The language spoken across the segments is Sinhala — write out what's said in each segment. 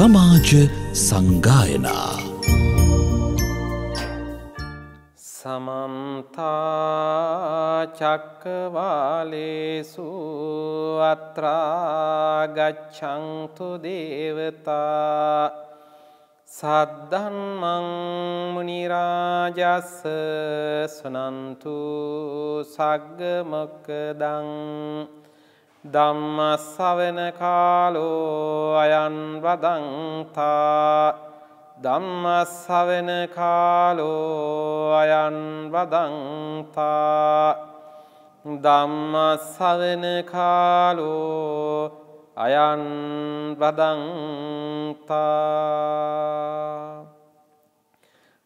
සමාජ සංගායනා සමන්තාචක්කවාලේසු අත්‍රාගච්චංතු දේවතා සද්ධන්මං මනිරාජස්ස සනන්තු සග්ගමකදං ධම්මස්සවන කාලෝ අයන් වදන්තා ධම්මස්සවන කාලෝ අයන් වදන්තා ධම්මස්සවන කාලෝ අයන් වදන්තා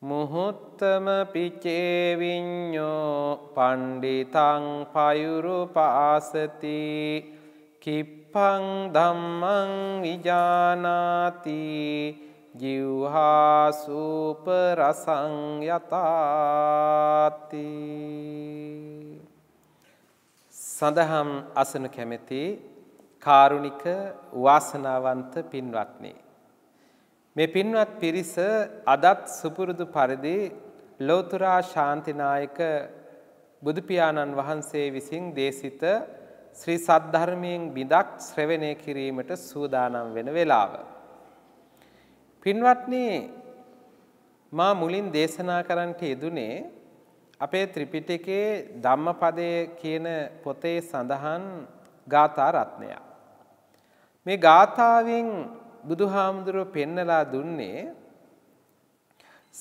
මුහුත්තම පිචේවිඤ්ඥෝ පණ්ඩිතං පයුරු පාසති කිප්පං දම්මං විජානාති ජිව්හාසූපරසංයතාති සඳහම් අසනු කැමැති කාරුණික වාසනාවන්ත පින්වත්නේ. මේ පින්වත් පිරිස අදත් සුපුරුදු පරිදි ලෝතුරා ශාන්තිනායක බුදු පියාණන් වහන්සේ විසින් දේශිත ශ්‍රී සද්ධර්මයෙන් බිඳක් ශ්‍රවණය කිරීමට සූදානම් වෙන වේලාව. පින්වත්නි මා මුලින් දේශනා කරන්නට යෙදුනේ අපේ ත්‍රිපිටකයේ ධම්මපදය කියන පොතේ සඳහන් ගාථා රත්නය. මේ ගාථාවෙන් බුදුහාමුදුරුව පෙන්නලා දුන්නේ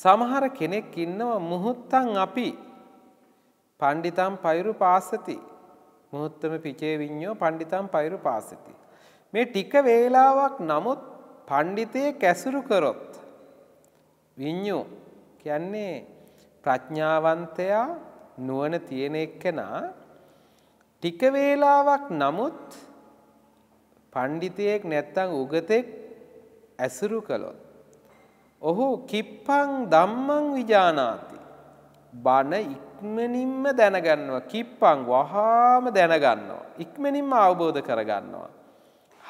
සමහර කෙනෙක් ඉන්නව මුහුත්තන් අපි පණ්ඩිතම් පෛරු පාසති මුහුත්තම පිචේ විඤ්ඤෝ පණ්ඩිතම් පෛරු පාසති මේ ටික වේලාවක් නමුත් පණ්ඩිතේ කැසුරු කරොත් විඤ්ඤෝ කියන්නේ ප්‍රඥාවන්තයා නුවණ තියෙන එක්කෙනා ටික වේලාවක් නමුත් පණ්ඩිතයෙක් නැත්තම් උගතෙක් ඇසුරු කළොත් ඔහු කිප්පං ධම්මං විජානාති බණ ඉක්මනින්ම දැනගන්නවා කිප්පං වහාම දැනගන්නවා ඉක්මනින්ම අවබෝධ කරගන්නවා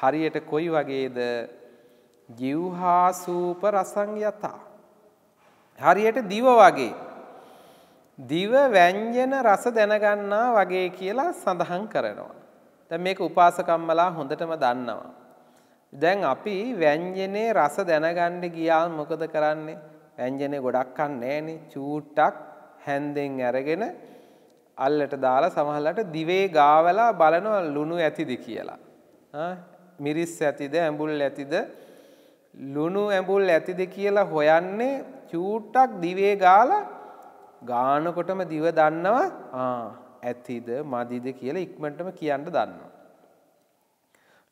හරියට කොයි වගේද ජිව්හා සූප රසං යතා හරියට දිව වගේ දිව ව්‍යංජන රස දැනගන්නා වගේ කියලා සඳහන් කරනවා. දැන් මේක උපාසකම්මලා හොඳටම දන්නවා. දැන් අපි ව්‍යංජනේ රස දැනගන්න ගියා මොකද කරන්නේ? ව්‍යංජනේ ගොඩක් කන්නේ චූට්ටක් හැන්දෙන් අරගෙන අල්ලට දාලා සමහරලට දිවේ ගාවලා බලන ලුණු ඇතිද කියලා. මිරිස් ඇතිද ඇඹුල් ඇතිද ලුණු ඇඹුල් ඇතිද කියලා හොයන්නේ චූට්ටක් දිවේ ගාලා ගානකොටම දිව දන්නවා ඇතිද මදිද කියලා ඉක්මනටම කියන්න දන්නවා.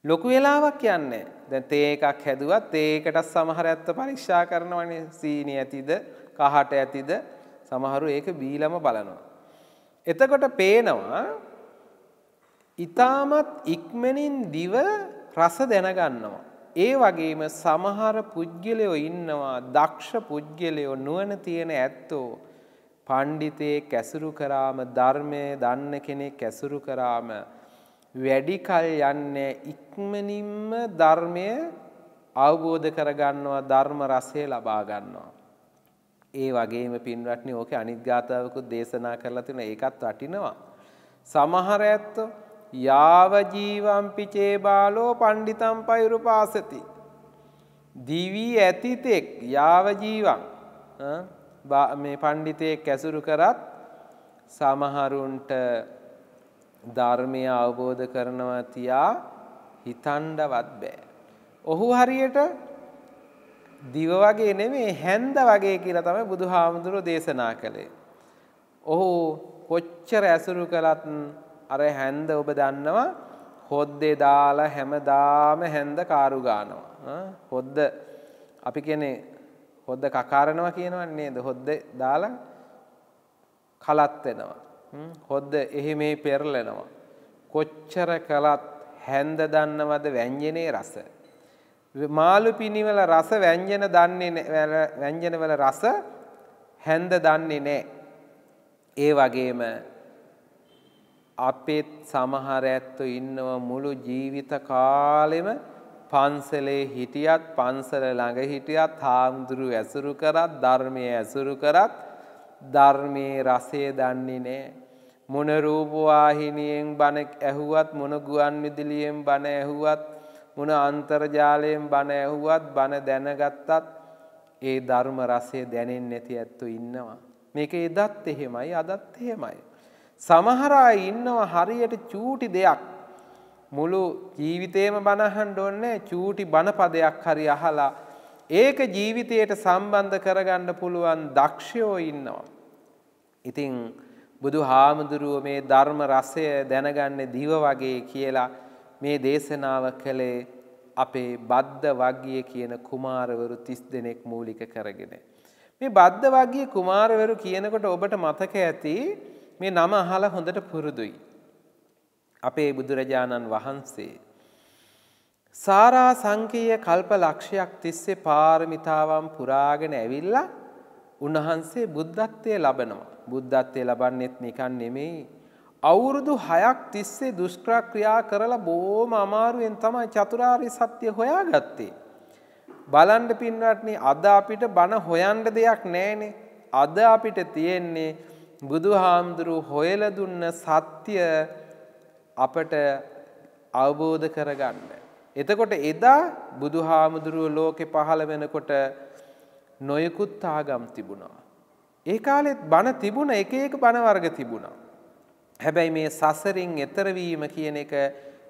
ලොකු වෙලාවක් යන්නේ දැන් තේ එකක් හැදුවත් තේ එකට සමහර ඇත්ත පරීක්ෂා කරනවනේ සීනි ඇතිද කහට ඇතිද සමහරු ඒක බීලම බලනවා එතකොට පේනවා ඊටමත් ඉක්මනින් දිව රස දැනගන්නවා ඒ වගේම සමහර පුද්ගලයෝ ඉන්නවා දක්ෂ පුද්ගලයෝ නුවණ තියෙන ඇත්තෝ පඬිතේ කැසුරු කරාම ධර්මයේ දන්න කෙනෙක් කැසුරු කරාම වැඩි කල් යන්නේ ඉක්මනින්ම ධර්මය අවබෝධ කරගන්නවා ධර්ම රසය ලබා ගන්නවා. ඒ වගේම පින්වත්නි ඕකේ අනිත් ගාතාවකුත් දේශනා කරලා තියෙනවා ඒකත් වටිනවා. සමහර ඇත්තෝ යාව ජීවම් පිචේ බාලෝ පණ්ඩිතම් පෛරුපාසති. දිවි ඇතිතෙක් යාව ජීවම් මේ පණ්ඩිතයෙක් ඇසුරු කරත් සමහරුන්ට ධර්මය අවබෝධ කරනවා තියා හිතණ්ඩවත් බෑ. ඔහු හරියට දිව වගේ නෙමේ හැන්ද වගේ කියලා තමයි බුදුහාමුදුරුවෝ දේශනා කළේ. ඔහු කොච්චර ඇසුරු කළත් අර හැන්ද ඔබ දන්නවා හොද්දේ දාලා හැමදාම හැන්ද කාරු ගන්නවා. හොද්ද අපි කියන්නේ හොද්ද කකාරනවා කියනවනේ නේද? හොද්ද දාලා කලත් වෙනවා. හොද්ද එහි මෙහි පෙරලෙනවා. කොච්චර කළත් හැන්ද දන්නවද ව්‍යංජනයේ රස. මාළු පිණිවල රස ව්‍යංජන දන්නේ ව්‍යංජනවල රස හැන්ද දන්නේ නෑ. ඒ වගේම අපේත් සමහර ඇත්තෝ ඉන්නව මුළු ජීවිත කාලෙම පන්සලේ හිටියත් පන්සල ළඟ හිටියත් හාමුදුරු ඇසුරු කරත් ධර්මය ඇසුරු කරත් ධර්මයේ රසය දන්නේ නැහැ. මොන රූපවාහිනියෙන් බණ ඇහුවත් මොන ගුවන් විදුලියෙන් බණ ඇහුවත් මොන අන්තර්ජාලයෙන් බණ ඇහුවත් බණ දැනගත්තත් ඒ ධර්ම රසය දැනෙන්නේ නැති ඇත්තෝ ඉන්නවා. මේක එදත් එහෙමයි අදත් එහෙමයි. සමහර අය ඉන්නවා හරියට චූටි දෙයක් මුළු ජීවිතේම බනහන්න ඕනේ චූටි බනපදයක් හරි අහලා ඒක ජීවිතයට සම්බන්ධ කරගන්න පුළුවන් දක්ෂයෝ ඉන්නවා. ඉතින් බුදු හාමුදුරුව මේ ධර්ම රසය දැනගන්නේ දිව වගේ කියලා මේ දේශනාව කළේ අපේ බද්ධ වග්ගිය කියන කුමාරවරු 30 දෙනෙක් මූලික කරගෙන. මේ බද්ධ වග්ගිය කුමාරවරු කියනකොට ඔබට මතක ඇති මේ නම අහලා හොඳට පුරුදුයි. අපේ බුදුරජාණන් වහන්සේ සාරා සංකීය කල්ප ලක්ෂයක් තිස්සේ පාරමිතාවන් පුරාගෙන ඇවිල්ලා උන්වහන්සේ බුද්ධත්වය ලබනවා. බුද්ධත්වය ලබන්නෙත් නිකන් නෙමෙයි. අවුරුදු 6ක් තිස්සේ දුෂ්ක්‍රක්‍රියා කරලා බොහොම අමාරුවෙන් තමයි චතුරාර්ය සත්‍ය හොයාගත්තේ. බලන්න පින්වත්නි අද අපිට බණ හොයන්න දෙයක් නැහැනේ. අද අපිට තියෙන්නේ බුදුහාමුදුරු හොයලා දුන්න සත්‍ය අපට අවබෝධ කරගන්න. එතකොට එදා බුදුහාමුදුරුව ලෝකෙ පහළ වෙනකොට නොයෙකුත් ආගම් තිබුණා. ඒ කාලෙත් බණ තිබුණ එක එක බණ වර්ග තිබුණා. හැබැයි මේ සසරින් එතර වීම කියන එක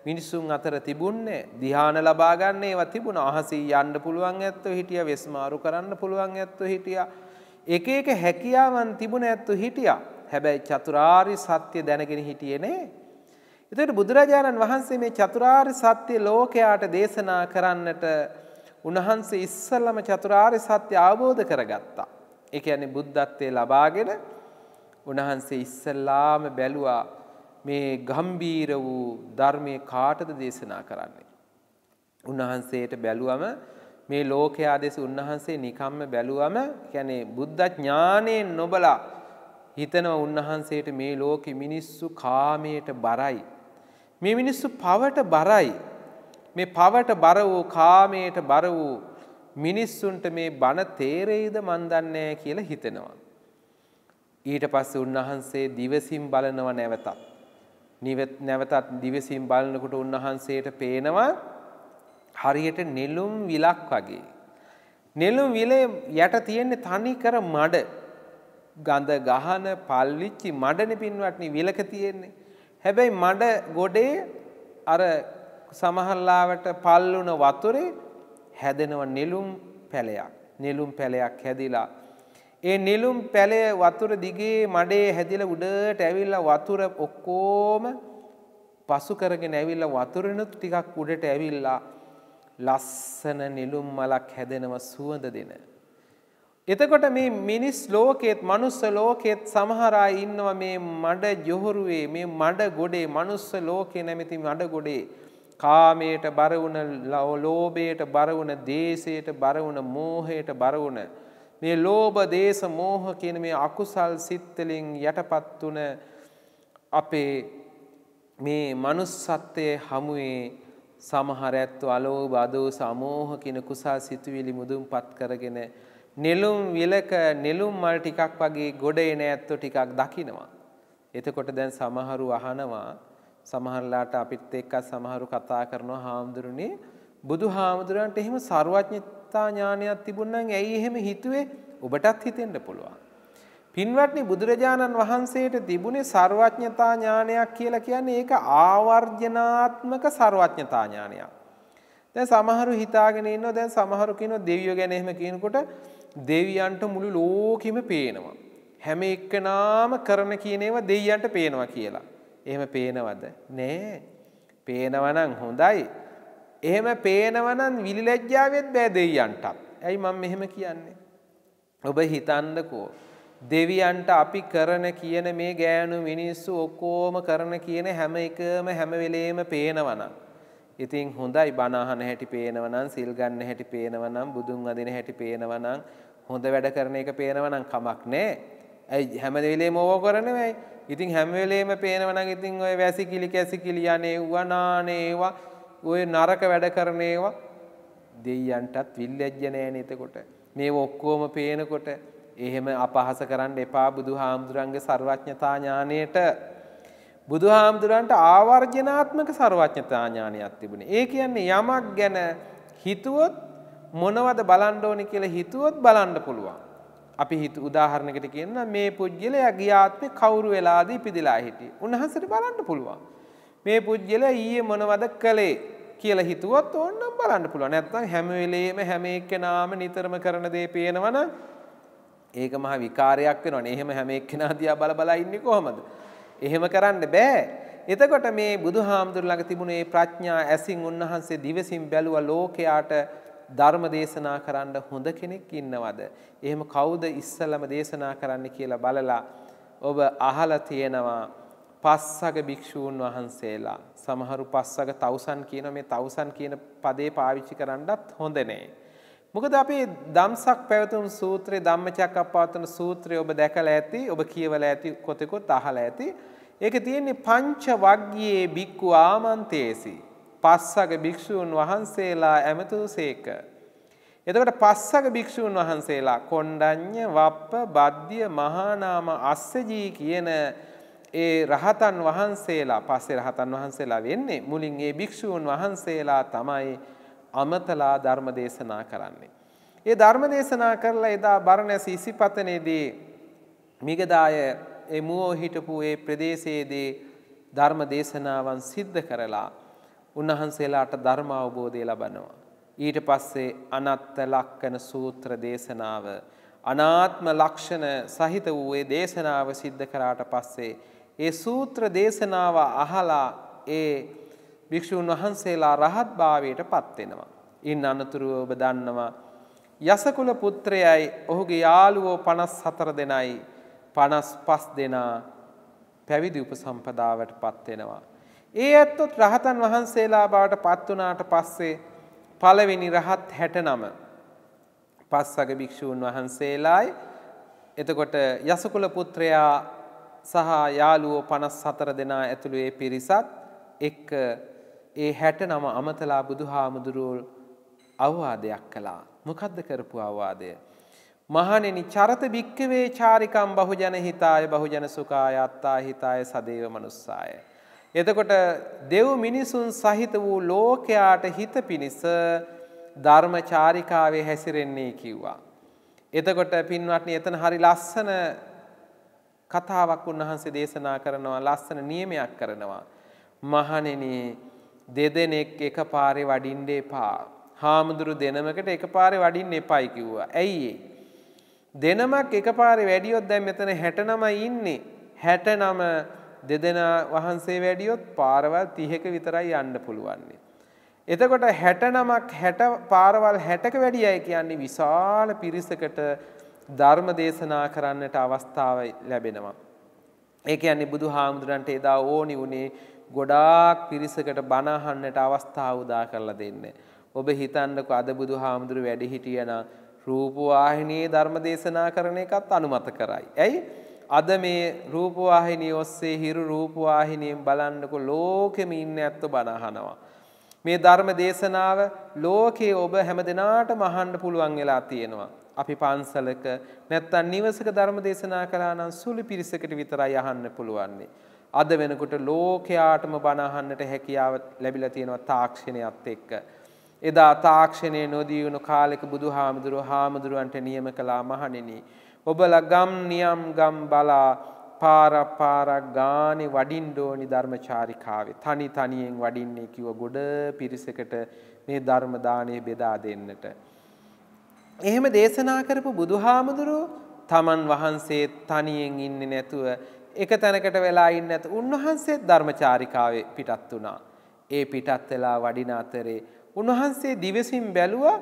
මිනිසුන් අතර තිබුණේ ධ්‍යාන ලබා ගන්න ඒවා තිබුණා. අහසී යන්න පුළුවන් ඇත්තෝ හිටියා, වෙස්මාරු කරන්න පුළුවන් ඇත්තෝ හිටියා. එක එක හැකියාවන් තිබුණ ඇත්තෝ හිටියා. හැබැයි චතුරාරි සත්‍ය දැනගෙන හිටියේ නේ. එතකොට බුදුරජාණන් වහන්සේ මේ චතුරාර්ය සත්‍ය ලෝකයාට දේශනා කරන්නට උන්වහන්සේ ඉස්සල්ලාම චතුරාර්ය සත්‍ය අවබෝධ කරගත්තා. ඒ කියන්නේ බුද්ධත්වයේ ලබාගෙන උන්වහන්සේ ඉස්සල්ලාම බැලුවා මේ ගම්බීර වූ ධර්මයේ කාටද දේශනා කරන්නේ. උන්වහන්සේට බැලුවම මේ ලෝකයා දෙස උන්වහන්සේ නිකම්ම බැලුවම කියන්නේ බුද්ධ ඥානයෙන් නොබලා හිතනවා උන්වහන්සේට මේ ලෝකෙ මිනිස්සු කාමයට බරයි මේ මිනිස්සු පවට බරයි. මේ පවට බර වූ කාමයට බර වූ මිනිස්සුන්ට මේ බණ තේරෙයිද මන් දන්නේ කියලා හිතෙනවා. ඊට පස්සේ උන්වහන්සේ දිවසින් බලනව නැවතත්. නැවතත් දිවසින් බලනකොට උන්වහන්සේට පේනවා හරියට නෙළුම් විලක් වගේ. නෙළුම් විලේ යට තියෙන්නේ තනිකර මඩ. ගඳ ගහන පල්ලිච්චි මඩනේ පින්වත්නි විලක තියෙන්නේ. හැබැයි මඩ ගොඩේ අර සමහල්ලාවට පල්ලුන වතුරේ හැදෙනව නෙළුම් පැලයක්. නෙළුම් පැලයක් හැදිලා. ඒ නෙළුම් පැලය වතුර දිගේ මඩේ හැදිලා උඩට ඇවිල්ලා වතුර ඔක්කොම පසු කරගෙන ඇවිල්ලා වතුරනුත් ටිකක් උඩට ඇවිල්ලා ලස්සන නෙළුම් මලක් හැදෙනව සුවඳ දෙන. එතකොට මේ මිනිස් ලෝකෙත් මනුස්ස ලෝකෙත් සමහරා ඉන්නවා මේ මඩ ජොහරුවේ මේ මඩ ගොඩේ මනුස්ස ලෝකේ නැමැති මඩ ගොඩේ කාමයට බර වුණ ලෝභයට බර වුණ දේශයට බර වුණ මෝහයට බර වුණ මේ ලෝභ දේශ මෝහ කියන මේ අකුසල් සිත් වලින් යටපත් වුණ අපේ මේ manussත්වයේ හමුවේ සමහර ඇත්තු අලෝභ අදෝස අමෝහ කියන කුසල් සිතුවිලි මුදුන්පත් කරගෙන නෙළුම් විලක නෙළුම් මල් ටිකක් වගේ ගොඩ එන ඇත්තෝ ටිකක් දකිනවා. එතකොට දැන් සමහරු අහනවා සමහරලාට අපිත් එක්ක සමහරු කතා කරනවා හාමුදුරනේ බුදු හාමුදුරන්ට එහෙම ਸਰුවඥතා ඥානයක් තිබුණනම් ඇයි එහෙම හිතුවේ ඔබටත් හිතෙන්න පුළුවන්. පින්වත්නි බුදුරජාණන් වහන්සේට තිබුණේ ਸਰුවඥතා ඥානයක් කියලා කියන්නේ ඒක ආවර්ජනාත්මක ਸਰුවඥතා ඥානයක්. දැන් සමහරු හිතාගෙන ඉන්නවා දැන් සමහරු කියනවා දෙවියෝ ගැන එහෙම කියනකොට දෙවියන්ට මුළු ලෝකෙම පේනවා. හැම එක්කනාම කරන කියන ඒවා දෙවියන්ට පේනවා කියලා. එහෙම පේනවද? නෑ. පේනවනම් හොඳයි. එහෙම පේනවනම් විලිලැජ්ජාවෙත් බෑ දෙවියන්ටත්. ඇයි මම මෙහෙම කියන්නේ? ඔබ හිතන්නකෝ. දෙවියන්ට අපි කරන කියන මේ ගෑනු මිනිස්සු ඔක්කොම කරන කියන හැම එකම හැම වෙලේම පේනවනම්. ඉතින් හොඳයි බණ අහන හැටි පේනවනම්, සිල් ගන්න හැටි පේනවනම්, බුදුන් වදින හැටි පේනවනම්, හොඳ වැඩ කරන එක පේනවනම් කමක් නෑ. ඇයි හැම වෙලේම ඕව කරනවයි. ඉතින් හැම වෙලේම පේනවනම් ඉතින් ඔය වැසිකිලි කැසිකිලි යන්නේ වනානේවා ඔය නරක වැඩ කරන ඒවා දෙයියන්ටත් විල්ලැජ්ජ නෑනේ එතකොට. මේ ඔක්කොම පේනකොට එහෙම අපහාස කරන්න එපා බුදුහාමුදුරන්ගේ ਸਰවඥතා ඥාණයට. බුදුහාමුදුරන්ට ආවර්ජනාත්මක ਸਰවඥතා ඥානයක් තිබුණේ. ඒ කියන්නේ යමක් ගැන හිතුවොත් මොනවද බලන්ඩ ඕනි කියලා හිතුවොත් බලන්ඩ පුළුවන්. අපි හිත උදාහරණකට කියන්න මේ පුද්ගලයා ගියාත්මේ කවුරු වෙලාද ඉපදිලා හිටියේ. උන්වහන්සේට බලන්න පුළුවන්. මේ පුද්ගලයා ඊයේ මොනවද කළේ කියලා හිතුවොත් ඕනනම් බලන්න පුළුවන්. නැත්නම් හැම වෙලෙම හැම එක්කෙනාම නිතරම කරන දේ පේනවනම් ඒක මහ විකාරයක් වෙනවනේ. එහෙම හැම එක්කෙනා දිහා බල බල ඉන්නේ කොහමද? එහෙම කරන්න බෑ. එතකොට මේ බුදුහාමුදුර ළඟ තිබුණේ ප්‍රඥා ඇසින් උන්වහන්සේ දිවසින් බැලුවා ලෝකයාට ධර්ම දේශනා කරන්න හොඳ කෙනෙක් ඉන්නවද? එහෙම කවුද ඉස්සලම දේශනා කරන්න කියලා බලලා ඔබ අහලා තියෙනවා පස්සග භික්ෂූන් වහන්සේලා. සමහරු පස්සග තවුසන් කියන මේ තවුසන් කියන පදේ පාවිච්චි කරන්නත් හොඳ නෑ. මොකද අපි දම්සක් පැවතුම් සූත්‍රයේ ධම්මචක්කප්පවත්තන සූත්‍රය ඔබ දැකලා ඇති ඔබ කියවලා ඇති කොතෙකුත් අහලා ඇති ඒක තියෙන්නේ පංච වග්ගයේ බික්කු ආමන්තේසි පස්සක භික්ෂූන් වහන්සේලා ඇමතුසේක. එතකොට පස්සක භික්ෂූන් වහන්සේලා කොණ්ඩඤ්ඤ වප්ප බද්ධ්‍ය මහානාම අස්සජී කියන ඒ රහතන් වහන්සේලා පස්සේ රහතන් වහන්සේලා වෙන්නේ මුලින් ඒ භික්ෂූන් වහන්සේලා තමයි අමතලා ධර්ම දේශනා කරන්නේ. ඒ ධර්ම දේශනා කරලා එදා බරණැස ඉසිපතනේදී මිගදාය ඒ මුවෝ හිටපු ඒ ප්‍රදේශයේදී ධර්ම දේශනාවන් සිද්ධ කරලා උන්වහන්සේලාට ධර්ම අවබෝධය ලබනවා. ඊට පස්සේ අනත්ත ලක්කන සූත්‍ර දේශනාව අනාත්ම ලක්ෂණ සහිත වූ ඒ දේශනාව සිද්ධ කරාට පස්සේ ඒ සූත්‍ර දේශනාව අහලා ඒ භික්ෂූන් වහන්සේලා රහත් භාවයට පත් වෙනවා. ඉන් අනතුරුව ඔබ දන්නවා යසකුල පුත්‍රයයි ඔහුගේ යාළුවෝ 54 දෙනයි 55 දෙනා පැවිදි උපසම්පදාවට පත් වෙනවා. ඒ ඇත්තොත් රහතන් වහන්සේලා බවට පත්වනාට පස්සේ පළවෙනි රහත් හැට නම. පස්සග භික්‍ෂූන් වහන්සේලායි එතකොට යසකුල පුත්‍රයා සහ යාලුවෝ පනස් සතර දෙනා ඇතුළු ඒ පිරිසත් එක් ඒ හැට නම අමතලා බුදු හාමුදුරුවල් අවවාදයක් කලා මොකද්ද කරපු අවවාදය. මහනෙනි චරත භික්කවේ චාරිකම් බහුජන හිතාය බහුජන සුකාය අත්තා හිතාය සදේව මනුස්සාය. එතකොට දෙව් මිනිසුන් සහිත වූ ලෝකයාට හිත පිණිස ධර්මචාරිකාවේ හැසිරෙන්නේ කිව්වා. එතකොට පින්වත්නි එතන හරි ලස්සන කතාවක් උන්වහන්සේ දේශනා කරනවා ලස්සන නියමයක් කරනවා. මහණෙනි දෙදෙනෙක් එකපාරේ වඩින්න එපා. හාමුදුරු දෙනමකට එකපාරේ වඩින්න එපායි කිව්වා. ඇයි ඒ? දෙනමක් එකපාරේ වැඩියොත් දැන් මෙතන 69 ඉන්නේ. 69 දෙදෙනා වහන්සේ වැඩියොත් පාරවල් 30ක විතරයි යන්න පුළුවන්නේ. එතකොට 69ක් 60 පාරවල් 60ක වැඩි අය කියන්නේ විශාල පිරිසකට ධර්ම දේශනා කරන්නට අවස්ථාව ලැබෙනවා. ඒ කියන්නේ බුදුහාමුදුරන්ට එදා ඕනි උනේ ගොඩාක් පිරිසකට බණ අහන්නට අවස්ථාව උදා කරලා දෙන්න. ඔබ හිතන්නකෝ අද බුදුහාමුදුරු වැඩ හිටියනම් රූපවාහිනියේ ධර්ම දේශනා කරන එකත් අනුමත කරයි. ඇයි? අද මේ රූපවාහිනිය ඔස්සේ හිරු රූපවාහිනියෙන් බලන්නකො ලෝකෙම ඉන්න ඇත්ත බනහනවා. මේ ධර්ම දේශනාව ලෝකයේ ඔබ හැම දෙනාටම අහන්න පුළුවන් වෙලා තියෙනවා. අපි පන්සලක නැත්තම් නිවසක ධර්ම දේශනා කළා නම් සුළු පිරිසකට විතරයි අහන්න පුළුවන්නේ. අද වෙනකොට ලෝකයාටම බනහන්නට හැකියාව ලැබිලා තියෙනවා තාක්ෂණයත් එක්ක. එදා තාක්ෂණය නොදී වුණු කාලෙක බුදුහාමුදුරුවෝ හාමුදුරුවන්ට නියම කළා මහණෙනි. ඔබල ගම් නියම් ගම් බලා පාරපාරක් ගානෙ වඩින්ඩෝනි ධර්මචාරිකාවේ තනි තනියෙන් වඩින්නේ කිව ගොඩ පිරිසකට මේ ධර්මදානය බෙදා දෙන්නට. එහෙම දේශනා කරපු බුදුහාමුදුරු තමන් වහන්සේ තනියෙන් ඉන්න නැතුව එක තැනකට වෙලා ඉන්න ඇත උන්වහන්සේ ධර්මචාරිකාවේ පිටත් වුණා. ඒ පිටත් වෙලා වඩින අතරේ උන්වහන්සේ දිවසින් බැලුවා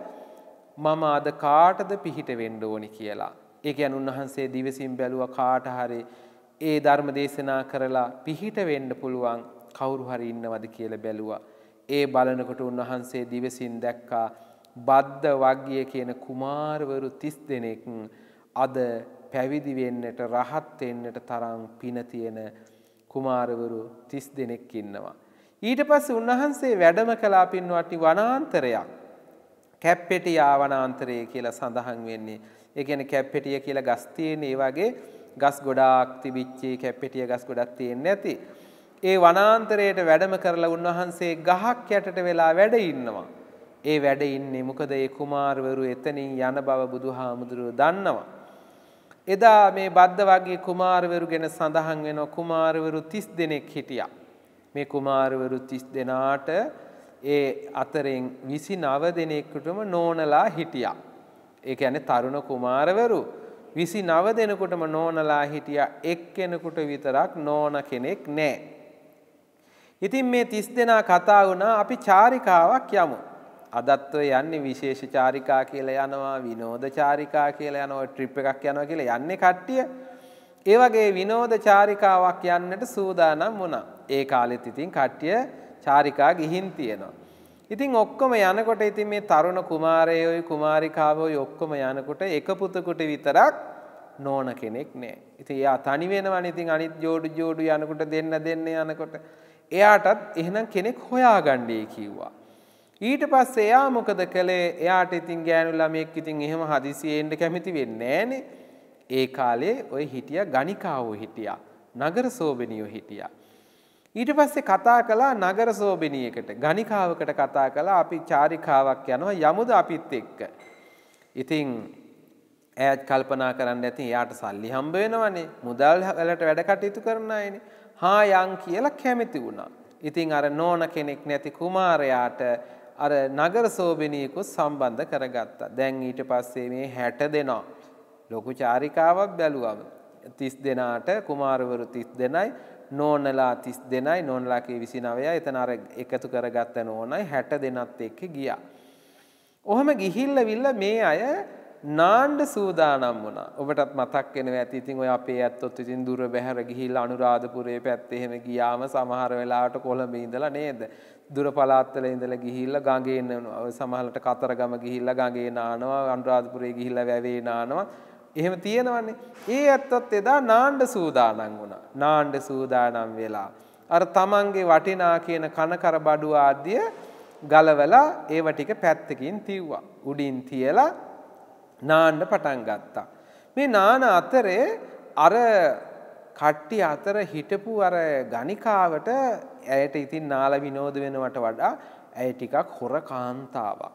මම අද කාටද පිහිට වෙන්න ඕනි කියලා. ඒක යන උන්වහන්සේ දිවසින් බැලුව කාට හරි ඒ ධර්ම දේශනා කරලා පිහිට වෙන්න පුළුවන් කවුරු හරි ඉන්නවද කියලා බැලුවා. ඒ බලනකොට උන්වහන්සේ දිවසින් දැක්කා බද්ද වග්ගිය කියන කුමාරවරු 30 දෙනෙක් අද පැවිදි වෙන්නට රහත් වෙන්නට තරම් පින තියෙන කුමාරවරු 30 දෙනෙක් ඉන්නවා. ඊට පස්සේ උන්වහන්සේ වැඩම කළා පින්වත්නි වනාන්තරයක් කැප්පෙටියා වනාන්තරය කියලා සඳහන් වෙන්නේ ඒ කියන්නේ කැප්පෙටිය කියලා ගස් තියෙන ඒ වගේ ගස් ගොඩාක් තිබිච්ච කැප්පෙටිය ගස් ගොඩක් තියෙන්නේ නැති. ඒ වනාන්තරයට වැඩම කරලා උන්වහන්සේ ගහක් යටට වෙලා වැඩ ඉන්නවා. ඒ වැඩ ඉන්නේ මොකද ඒ කුමාරවරු එතනින් යන බව බුදුහාමුදුරුව දන්නවා. එදා මේ බද්ද වගේ කුමාරවරු ගැන සඳහන් වෙන කුමාරවරු 30 දෙනෙක් හිටියා. මේ කුමාරවරු 30 දෙනාට ඒ අතරෙන් 29 දෙනෙක්ටම නෝනලා හිටියා. ඒ කියන්නේ තරුණ කුමාරවරු 29 දෙනෙකුටම නෝනලා හිටියා එක්කෙනෙකුට විතරක් නෝන කෙනෙක් නැහැ. ඉතින් මේ 30 දෙනා කතා වුණා අපි චාරිකාවක් යමු. අදත් ඔය යන්නේ විශේෂ චාරිකා කියලා යනවා විනෝද චාරිකා කියලා යනවා ට්‍රිප් එකක් යනවා කියලා යන්නේ කට්ටිය. ඒ වගේ විනෝද චාරිකාවක් යන්නට සූදානම් වුණා. ඒ කාලෙත් ඉතින් කට්ටිය චාරිකා ගිහින් තියෙනවා. ඉතින් ඔක්කොම යනකොට ඉතින් මේ තරුණ කුමාරයෝයි කුමාරිකාවෝයි ඔක්කොම යනකොට එක පුතෙකුට විතරක් නෝන කෙනෙක් නෑ. ඉතින් එයා තනි වෙනවනේ ඉතින් අනිත් جوړු جوړු යනකොට දෙන්න දෙන්න යනකොට එයාටත් එහෙනම් කෙනෙක් හොයාගන්නයි කිව්වා. ඊට පස්සේ එයා මොකද කළේ? එයාට ඉතින් ගෑනු ළමයෙක් ඉතින් එහෙම හදිසියෙ එන්න කැමති වෙන්නේ නෑනේ. ඒ කාලේ ওই හිටියා ගණිකාවෝ හිටියා. නගර සෝබනියෝ හිටියා. ඊට පස්සේ කතා කළා නගර සෝබිනියකට ගණිකාවකට කතා කළා අපි චාරිකාවක් යනවා යමුද අපිත් එක්ක. ඉතින් ඈත් කල්පනා කරන්න ඇති එයාට සල්ලි හම්බ වෙනවනේ මුදල් වලට වැඩ කටයුතු කරන අයනේ. හා යන් කියලා කැමති වුණා. ඉතින් අර නෝන කෙනෙක් නැති කුමාරයාට අර නගර සෝබිනියකු සම්බන්ධ කරගත්තා. දැන් ඊට පස්සේ මේ 60 දෙනා ලොකු චාරිකාවක් බැලුවම 30 දෙනාට කුමාරවරු 30 දෙනයි නෝනලා තිස් දෙනයි නොන්ලාකේ විසි නවය එතන අර එකතු කරගත්ත නෝනයි හැට දෙනත් එක්ක ගියා. ඔහම ගිහිල්ල විල්ල මේ අය නාණ්ඩ සූදානම් වුණ ඔබටත් මතක්ෙන ඇති ඉතින් ඔය අපේ ඇත්තොත් ඉතින් දුර බැහැර ගිහිල් අනුරාධපුරේ පැත්තෙහෙම ගියාම සමහර වෙලාට කොළඹ ඉඳලා නේද. දුර පලාත්තල ඉඳලා ගිහිල්ලා ගඟේ සමහරට කතරගම ගිහිල්ලා ගඟේ නානවා අනුරාධපුරේ ගිහිල්ලා වැවේ නානවා එහෙම තියෙනවන්නේ. ඒ ඇත්තොත් එදා නාණ්ඩ සූදානම් වුණා. නාණ්ඩ සූදානම් වෙලා අර තමන්ගේ වටිනා කියන කනකර බඩුව ආදිය ගලවලා ඒව ටික පැත්තකින් තිව්වා. උඩින් තියලා නාන්න පටන් ගත්තා. මේ නාන අතරේ අර කට්ටි අතර හිටපු අර ගණිකාවට ඇයට ඉතින් නාල විනෝද වෙනවට වඩා ඇය ටිකක් හොර කාන්තාවක්.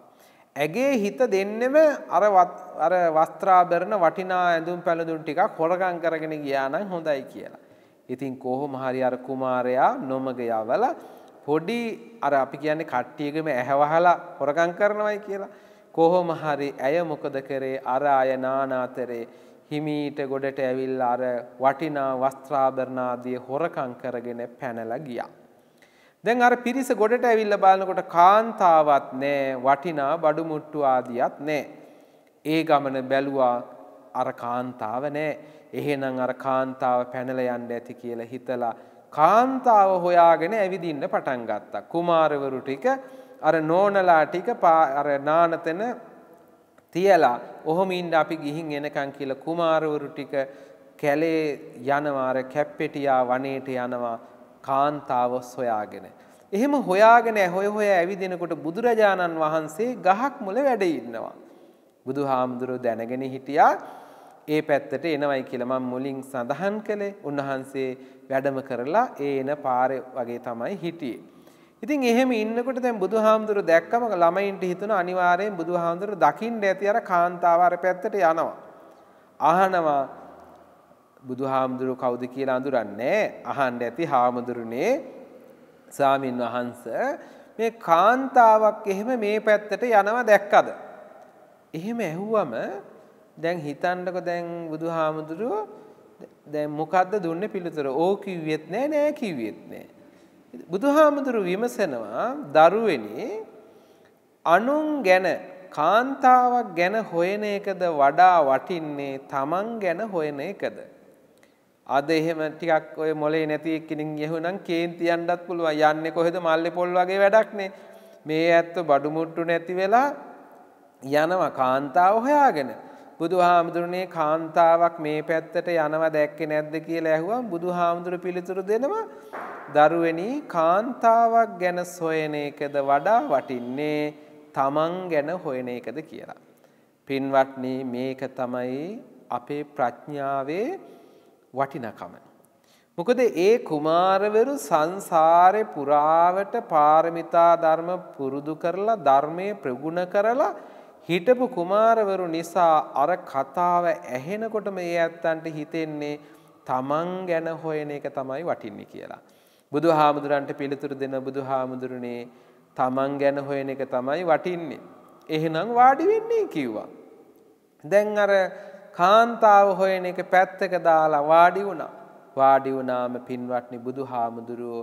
ඇගේ හිත දෙන්නෙම අර අර වස්ත්‍රාභරණ වටිනා ඇඳුම් පැළඳුම් ටිකක් හොරගම් කරගෙන ගියා නම් හොඳයි කියලා. ඉතින් කොහොම හරි අර කුමාරයා නොමග යවලා පොඩි අර අපි කියන්නේ කට්ටියකම ඇහැවහලා හොරගම් කරනවයි කියලා. කොහොම හරි ඇය මොකද කරේ අර අය නානාතරේ හිමීට ගොඩට ඇවිල්ලා අර වටිනා වස්ත්‍රාභරණ ආදී හොරකම් කරගෙන පැනලා ගියා. දැන් අර පිරිස ගොඩට ඇවිල්ල බලනකොට කාන්තාවත් නෑ වටිනා බඩුමුට්ටු ආදියත් නෑ. ඒ ගමන බැලුවා අර කාන්තාව නෑ එහෙනම් අර කාන්තාව පැනල යන්න ඇති කියලා හිතලා කාන්තාව හොයාගෙන ඇවිදින්න පටන් ගත්තා. කුමාරවරු ටික අර නෝනලා ටික අර නානතන තියලා ඔහොම ඉන්න අපි ගිහින් එනකන් කියලා කුමාරවරු ටික කැලේ යනවා අර කැප්පෙටියා වනේට යනවා කාන්තාව සොයාගෙන. එහෙම හොයාගෙන හොය හොය ඇවිදිනකොට බුදුරජාණන් වහන්සේ ගහක් මුල වැඩ ඉන්නවා. බුදු හාමුදුරුව දැනගෙන හිටියා ඒ පැත්තට එනවයි කියලා මම මුලින් සඳහන් කළේ උන්වහන්සේ වැඩම කරලා ඒ එන පාරේ වගේ තමයි හිටියේ. ඉතින් එහෙම ඉන්නකොට දැන් බුදුහාමුදුරුව දැක්කම ළමයින්ට හිතුණා අනිවාර්යෙන් බුදුහාමුදුරුව දකින්න ඇති අර කාන්තාව අර පැත්තට යනවා. අහනවා බුදුහාමුදුරු කවුද කියලා අඳුරන්නේ අහන්න ඇති හාමුදුරුනේ සාමින් වහන්ස මේ කාන්තාවක් එහෙම මේ පැත්තට යනවා දැක්කද එහෙම ඇහුවම දැන් හිතන්නකො දැන් බුදුහාමුදුරුව දැන් මොකද්ද දුන්නේ පිළිතුර ඕ කිව්වෙත් නෑ නෑ කිව්වෙත් නෑ බුදුහාමුදුරු විමසනවා දරුවෙනි අනුන් ගැන කාන්තාවක් ගැන හොයන එකද වඩා වටින්නේ තමන් ගැන හොයන එකද අද එහෙම ටිකක් ඔය මොලේ නැති එක්කෙනින් යහුනම් කේන්ති යන්නත් පුළුවන්. යන්නේ කොහෙද මල්ලේ පොල් වගේ වැඩක්නේ. මේ ඇත්ත බඩු මුට්ටු නැති වෙලා යනවා කාන්තාව හොයාගෙන. බුදුහාමුදුරනේ කාන්තාවක් මේ පැත්තට යනවා දැක්කේ නැද්ද කියලා ඇහුවම් බුදුහාමුදුර පිළිතුරු දෙනවා දරුවෙනි කාන්තාවක් ගැන සොයන එකද වඩා වටින්නේ තමන් ගැන හොයන එකද කියලා. පින්වත්නි මේක තමයි අපේ ප්‍රඥාවේ වටිනකම. මොකද ඒ කුමාරවරු සංසාරය පුරාවට පාරමිතා ධර්ම පුරුදු කරලා ධර්මය ප්‍රගුණ කරලා හිටපු කුමාරවරු නිසා අර කතාව ඇහෙනකොටම ඒ ඇත්තන්ට හිතෙන්නේ තමන් ගැන හොයන එක තමයි වටින්නේ කියලා. බුදු හාමුදුරන්ට පිළිතුරු දෙන බුදු හාමුදුරනේ තමන් ගැන හොයන එක තමයි වටින්නේ. එහෙනම් වාඩි වෙන්නේ කිව්වා. දැන් අර කාන්තාව හොයන එක පැත්තක දාලා වාඩි වුණා. වාඩි වුණාම පින්වත්නි බුදුහාමුදුරුවෝ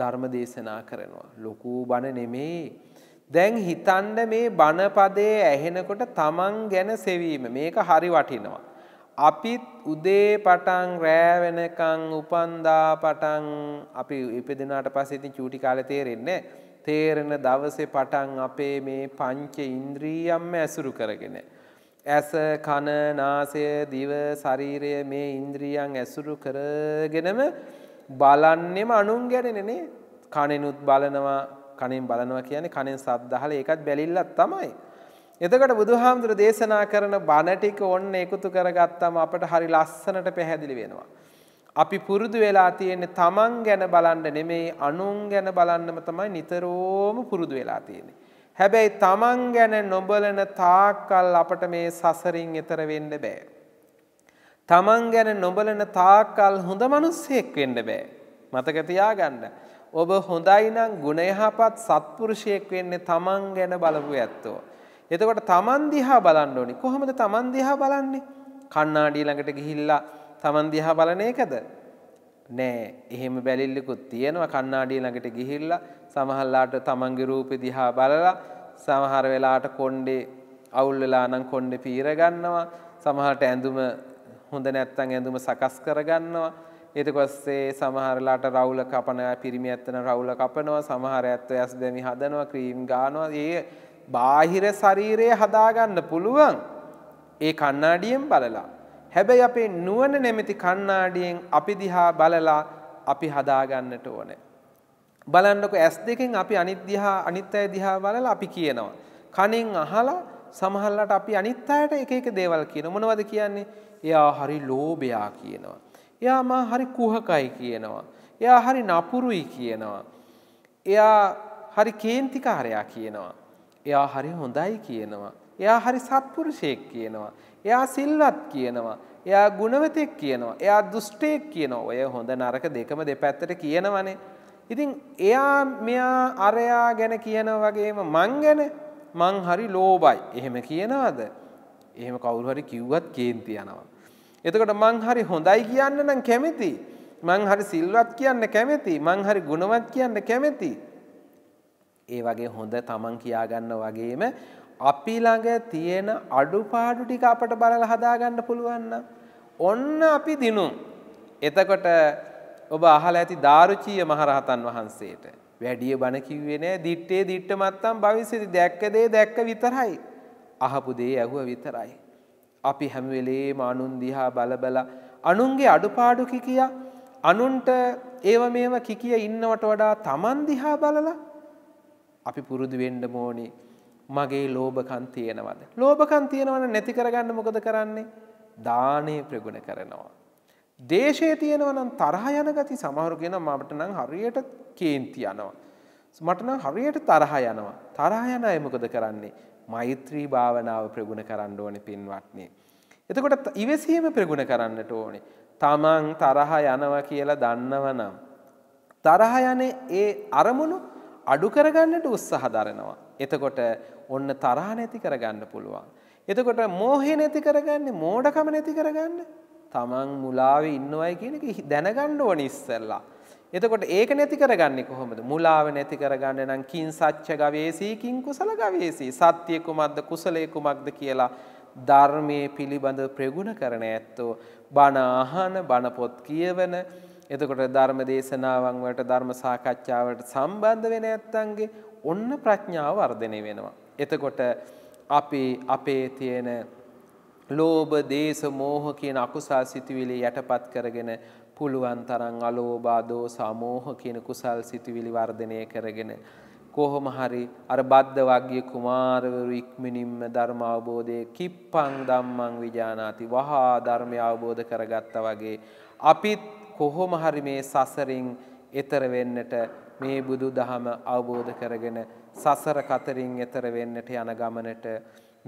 ධර්ම දේශනා කරනවා. ලොකු බණ නෙමේ. දැන් හිතන්න මේ බණපදේ ඇහෙනකොට තමන් ගැන සෙවීම මේක හරි වටිනවා. අපිත් උදේ පටන් රෑ වෙනකන් උපන්දා පටන් අපි ඉපදිනාට පස්සේ ඉතින් චූටි කාලේ තේරෙන්නේ තේරෙන දවසේ පටන් අපේ මේ පංච ඉන්ද්‍රියම්ම ඇසුරු කරගෙන. ඇස කන නාසය දිව ශරීරය මේ ඉන්ද්‍රියන් ඇසුරු කරගෙනම බලන්නෙම අනුන් ගැනනේ කනෙනුත් බලනවා කනෙන් බලනවා කියන්නේ කනෙන් ශබ්ද අහලා ඒකත් බැලිල්ලක් තමයි. එතකොට බුදුහාමුදුර දේශනා කරන බණ ටික ඔන්න එකතු කරගත්තම අපට හරි ලස්සනට පැහැදිලි වෙනවා. අපි පුරුදු වෙලා තියෙන්නේ තමන් ගැන බලන්න නෙමෙයි අනුන් ගැන බලන්නම තමයි නිතරම පුරුදු වෙලා තියෙන්නේ. හැබැයි තමන් ගැන නොබලන තාක්කල් අපට මේ සසරින් එතර වෙන්න බෑ. තමන් ගැන නොබලන තාක්කල් හොඳ මනුස්සයෙක් වෙන්න බෑ. මතක තියාගන්න. ඔබ හොඳයි නම් ගුණ යහපත් සත්පුරුෂයෙක් වෙන්නේ තමන් ගැන බලපු ඇත්තෝ. එතකොට තමන් දිහා බලන්න ඕනි. කොහොමද තමන් දිහා බලන්නේ? කණ්ණාඩිය ළඟට ගිහිල්ලා තමන් දිහා බලන එකද? නෑ. එහෙම බැලිල්ලකුත් තියෙනවා කණ්ණාඩිය ළඟට ගිහිල්ලා සමහල්ලාට තමන්ගේ රූපෙ දිහා බලලා සමහර වෙලාට කොණ්ඩේ අවුල් වෙලා නම් කොණ්ඩේ පීර ගන්නවා සමහරට ඇඳුම හොඳ නැත්නම් ඇඳුම සකස් කරගන්නවා ඊට පස්සේ සමහරලාට රවුල කපන පිරිමි ඇත්තන රවුල කපනවා සමහර ඇත්තෝ ඇස් දෙමි හදනවා ක්‍රීම් ගානවා ඒ බාහිර ශරීරය හදාගන්න පුළුවන් ඒ කණ්ණාඩියෙන් බලලා හැබැයි අපේ නුවණ නැමැති කණ්ණාඩියෙන් අපි දිහා බලලා අපි හදාගන්නට ඕනේ බලන්නකො ඇස් දෙකෙන් අපි අනිත් දිහා අනිත් අය දිහා බලලා අපි කියනවා. කනෙන් අහලා සමහරලාට අපි අනිත් අයට එක එක දේවල් කියන මොනවද කියන්නේ? එයා හරි ලෝභයා කියනවා. එයා මා හරි කුහකයි කියනවා. එයා හරි නපුරුයි කියනවා. එයා හරි කේන්තිකාරයා කියනවා. එයා හරි හොඳයි කියනවා. එයා හරි සත්පුරුෂයෙක් කියනවා. එයා සිල්වත් කියනවා. එයා ගුණවතෙක් කියනවා. එයා දුෂ්ටයෙක් කියනවා. ඔය හොඳ නරක දෙකම දෙපැත්තට කියනවනේ. ඉතින් එයා මෙයා අරයා ගැන කියන වගේම මං ගැන මං හරි ලෝබයි. එහෙම කියනවාද? එහෙම කවුරු හරි කිව්වත් කේන්ති යනවා. එතකොට මං හරි හොඳයි කියන්න නම් කැමති. මං හරි සිල්වත් කියන්න කැමති. මං හරි ගුණවත් කියන්න කැමති. ඒ වගේ හොඳ තමන් කියාගන්න වගේම අපි ළඟ තියෙන අඩුපාඩු ටික අපට බලලා හදාගන්න පුළුවන් නම් ඔන්න අපි දිනු. එතකොට ඔබ අහලා ඇති දාරුචීය මහරහතන් වහන්සේට වැඩිය බණ කිව්වේ නෑ දිත්තේ දිට්ට මත්තම් භවිෂ්‍යති දැක්ක දේ දැක්ක විතරයි අහපු දේ ඇහුව විතරයි අපි හැම වෙලේම අනුන් දිහා බලබලා අනුන්ගේ අඩුපාඩු කිකිය අනුන්ට ඒව මේව කිකිය ඉන්නවට වඩා Taman දිහා බලලා අපි පුරුදු වෙන්න ඕනේ මගේ ලෝභකම් තියෙනවද ලෝභකම් තියෙනවනම් නැති කරගන්න මොකද කරන්නේ දානේ ප්‍රගුණ කරනවා දේශය තියෙනවනම් තරහ යන ගති සමහරුගෙන මට නම් හරියට කේන්ති යනවා. මටනම් හරියට තරහ යනවා. තරහ යන අය මොකද කරන්නේ? මෛත්‍රී භාවනාව ප්‍රගුණ කරන්න ඕනේ පින්වත්නි. එතකොට ඉවසීම ප්‍රගුණ කරන්නට ඕනේ. තමන් තරහ යනවා කියලා දන්නවනම් තරහ යන්නේ ඒ අරමුණු අඩු කරගන්නට උත්සාහ දරනවා. එතකොට ඔන්න තරහ නැති කරගන්න පුළුවන්. එතකොට මෝහය නැති කරගන්නේ මෝඩකම නැති කරගන්න තමන් මුලාවේ ඉන්නවයි කියන එක දැනගන්න ඕනේ ඉස්සෙල්ලා. එතකොට ඒක නැති කරගන්නේ කොහොමද? මුලාව නැති කරගන්න නම් කින් සච්ච ගවේසී කින් කුසල ගවේසී. සත්‍ය කුමක්ද කුසලයේ කුමක්ද කියලා ධර්මයේ පිළිබඳ ප්‍රගුණ කරන ඇත්තෝ බණ අහන බණ පොත් කියවන එතකොට ධර්ම දේශනාවන් වලට ධර්ම සාකච්ඡාවට සම්බන්ධ වෙන ඇත්තන්ගේ ඔන්න ප්‍රඥාව වර්ධනය වෙනවා. එතකොට අපි අපේ තියෙන ලෝභ දේශ මෝහ කියන අකුසල් සිතුවිලි යටපත් කරගෙන පුළුවන් තරම් අලෝභ දෝස මෝහ කියන කුසල් සිතුවිලි වර්ධනය කරගෙන කොහොම හරි අර බද්ද වග්ගයේ කුමාරවරු ඉක්මනින්ම ධර්ම අවබෝධයේ කිප්පං ධම්මං විජානාති වහා ධර්මය අවබෝධ කරගත්තා වගේ අපිත් කොහොම හරි මේ සසරින් එතර වෙන්නට මේ බුදු දහම අවබෝධ කරගෙන සසර කතරින් එතර වෙන්නට යන ගමනට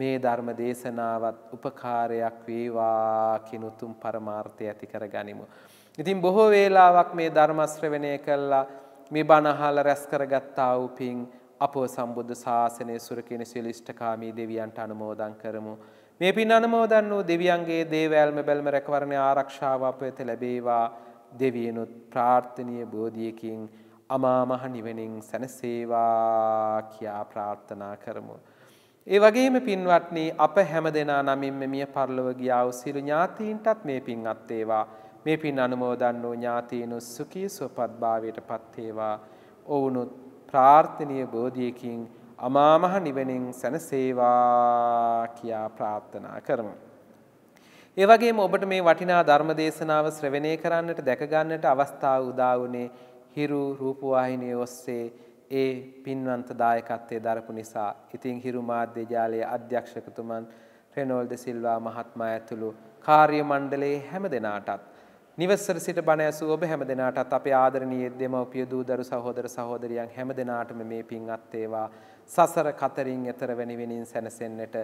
මේ ධර්ම දේශනාවත් උපකාරයක් වේවා කියන උතුම් පරමාර්ථය ඇති කර ගනිමු. ඉතින් බොහෝ වේලාවක් මේ ධර්ම ශ්‍රවණය කළා මේ බණ අහලා රැස් කරගත්තා වූ පින් අපව සම්බුද්ධ ශාසනය සුරකින සියලු ඉෂ්ඨකාමී දෙවියන්ට අනුමෝදන් කරමු. මේ පින් අනුමෝදන් වූ දෙවියන්ගේ දේවැල්ම බැල්ම රැකවරණය ආරක්ෂාව අප වෙත ලැබේවා. දෙවියනුත් ප්‍රාර්ථනීය බෝධියකින් අමා මහ නිවනින් සැනසේවා කියා ප්‍රාර්ථනා කරමු. ඒ වගේම පින්වත්නි අප හැම දෙනා නමින්ම මිය පරලොව ගියා වූ සියලු ඥාතීන්ටත් මේ පින් අත්වේවා. මේ පින් අනුමෝදන් වූ ඥාතීනු සුඛී සුවපත් භාවයට පත් වේවා. ඔවුනුත් ප්‍රාර්ථනීය බෝධියකින් අමා මහ නිවනින් සැනසේවා කියා ප්‍රාර්ථනා කරමු. ඒ වගේම ඔබට මේ වටිනා ධර්ම දේශනාව ශ්‍රවණය කරන්නට දැක ගන්නට අවස්ථාව උදා වුණේ හිරු රූපවාහිනිය ඔස්සේ ඒ පින්වන්ත දායකත්වයේ දරපු නිසා ඉතින් හිරු මාධ්‍ය ජාලයේ අධ්‍යක්ෂකතුමන් රෙනෝල්ඩ් සිල්වා මහත්මයා ඇතුළු කාර්ය මණ්ඩලයේ හැම දෙනාටත් නිවසර සිට බණ ඇසූ ඔබ හැම දෙනාටත් අපේ ආදරණීය දෙමව්පිය දූදරු සහෝදර සහෝදරියන් හැම දෙනාටම මේ පින් අත්වේවා සසර කතරින් එතර වෙනි වෙනින් සැනසෙන්නට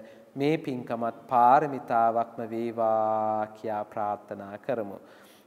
මේ පින්කමත් පාරමිතාවක්ම වේවා කියා ප්‍රාර්ථනා කරමු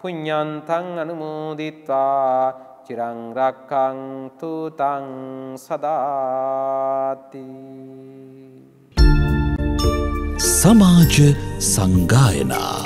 පුඤ්ඤන්තං අනුමෝදිත්වා චිරං රක්ඛන්තු තං සදාති සමාජ සංගායනා